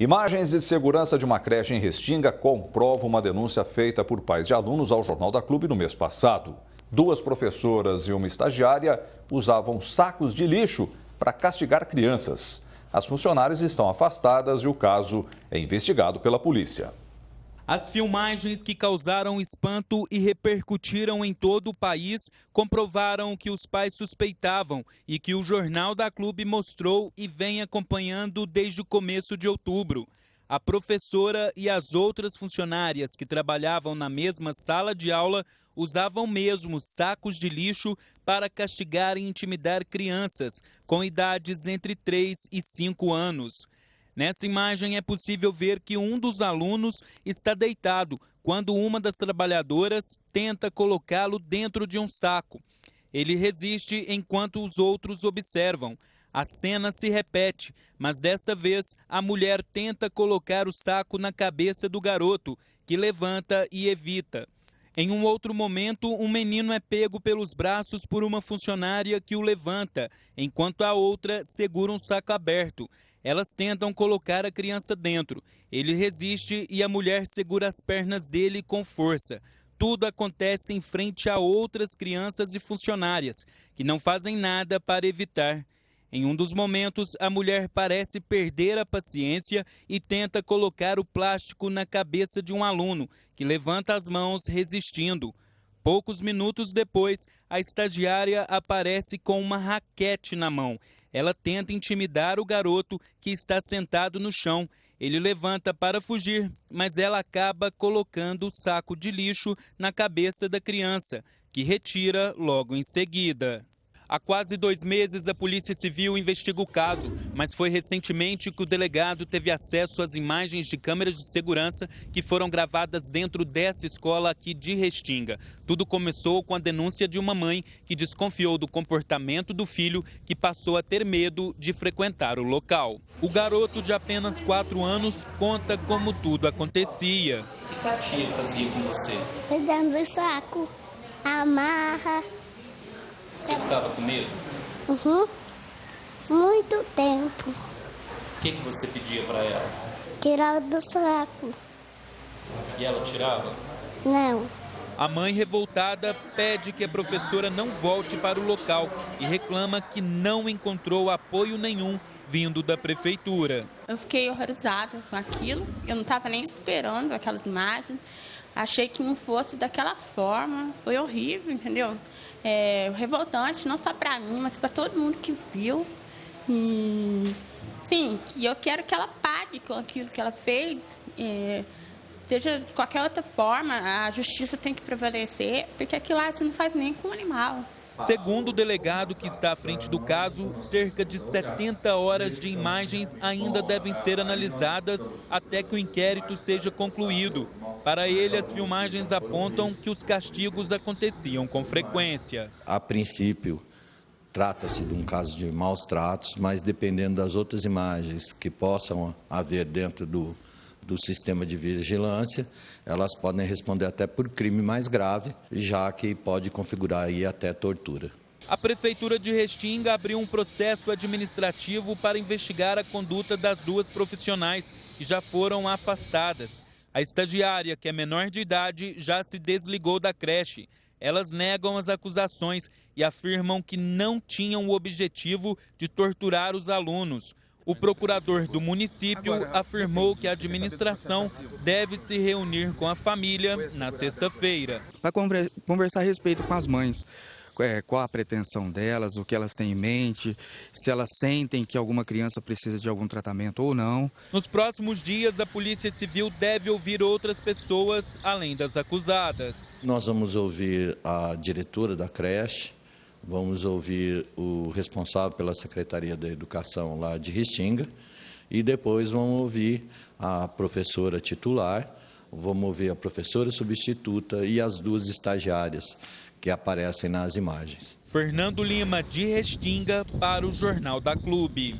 Imagens de segurança de uma creche em Restinga comprovam uma denúncia feita por pais de alunos ao Jornal da Clube no mês passado. Duas professoras e uma estagiária usavam sacos de lixo para castigar crianças. As funcionárias estão afastadas e o caso é investigado pela polícia. As filmagens que causaram espanto e repercutiram em todo o país comprovaram que os pais suspeitavam e que o Jornal da Clube mostrou e vem acompanhando desde o começo de outubro. A professora e as outras funcionárias que trabalhavam na mesma sala de aula usavam mesmo sacos de lixo para castigar e intimidar crianças com idades entre 3 e 5 anos. Nesta imagem é possível ver que um dos alunos está deitado quando uma das trabalhadoras tenta colocá-lo dentro de um saco. Ele resiste enquanto os outros observam. A cena se repete, mas desta vez a mulher tenta colocar o saco na cabeça do garoto, que levanta e evita. Em um outro momento, um menino é pego pelos braços por uma funcionária que o levanta, enquanto a outra segura um saco aberto. Elas tentam colocar a criança dentro. Ele resiste e a mulher segura as pernas dele com força. Tudo acontece em frente a outras crianças e funcionárias, que não fazem nada para evitar. Em um dos momentos, a mulher parece perder a paciência e tenta colocar o plástico na cabeça de um aluno, que levanta as mãos resistindo. Poucos minutos depois, a estagiária aparece com uma raquete na mão ela tenta intimidar o garoto que está sentado no chão. Ele levanta para fugir, mas ela acaba colocando o saco de lixo na cabeça da criança, que retira logo em seguida. Há quase dois meses, a Polícia Civil investiga o caso, mas foi recentemente que o delegado teve acesso às imagens de câmeras de segurança que foram gravadas dentro dessa escola aqui de Restinga. Tudo começou com a denúncia de uma mãe que desconfiou do comportamento do filho, que passou a ter medo de frequentar o local. O garoto, de apenas 4 anos, conta como tudo acontecia. O que a tia fazia com você? Me o saco, amarra, você ficava com medo? Uhum. Muito tempo. O que, que você pedia para ela? Tirar do saco. E ela tirava? Não. A mãe revoltada pede que a professora não volte para o local e reclama que não encontrou apoio nenhum vindo da prefeitura. Eu fiquei horrorizada com aquilo. Eu não estava nem esperando aquelas imagens. Achei que não fosse daquela forma. Foi horrível, entendeu? É, revoltante, não só para mim, mas para todo mundo que viu. E sim, eu quero que ela pague com aquilo que ela fez. É, seja de qualquer outra forma, a justiça tem que prevalecer, porque aquilo lá não faz nem com o animal. Segundo o delegado que está à frente do caso, cerca de 70 horas de imagens ainda devem ser analisadas até que o inquérito seja concluído. Para ele, as filmagens apontam que os castigos aconteciam com frequência. A princípio, trata-se de um caso de maus tratos, mas dependendo das outras imagens que possam haver dentro do do sistema de vigilância, elas podem responder até por crime mais grave, já que pode configurar aí até tortura. A Prefeitura de Restinga abriu um processo administrativo para investigar a conduta das duas profissionais, que já foram afastadas. A estagiária, que é menor de idade, já se desligou da creche. Elas negam as acusações e afirmam que não tinham o objetivo de torturar os alunos. O procurador do município afirmou que a administração deve se reunir com a família na sexta-feira. Para conversar a respeito com as mães, é, qual a pretensão delas, o que elas têm em mente, se elas sentem que alguma criança precisa de algum tratamento ou não. Nos próximos dias, a Polícia Civil deve ouvir outras pessoas além das acusadas. Nós vamos ouvir a diretora da creche, Vamos ouvir o responsável pela Secretaria da Educação lá de Restinga e depois vamos ouvir a professora titular, vamos ouvir a professora substituta e as duas estagiárias que aparecem nas imagens. Fernando Lima de Restinga para o Jornal da Clube.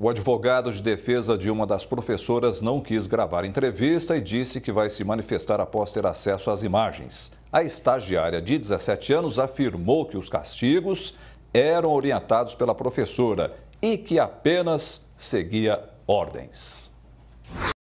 O advogado de defesa de uma das professoras não quis gravar entrevista e disse que vai se manifestar após ter acesso às imagens. A estagiária de 17 anos afirmou que os castigos eram orientados pela professora e que apenas seguia ordens.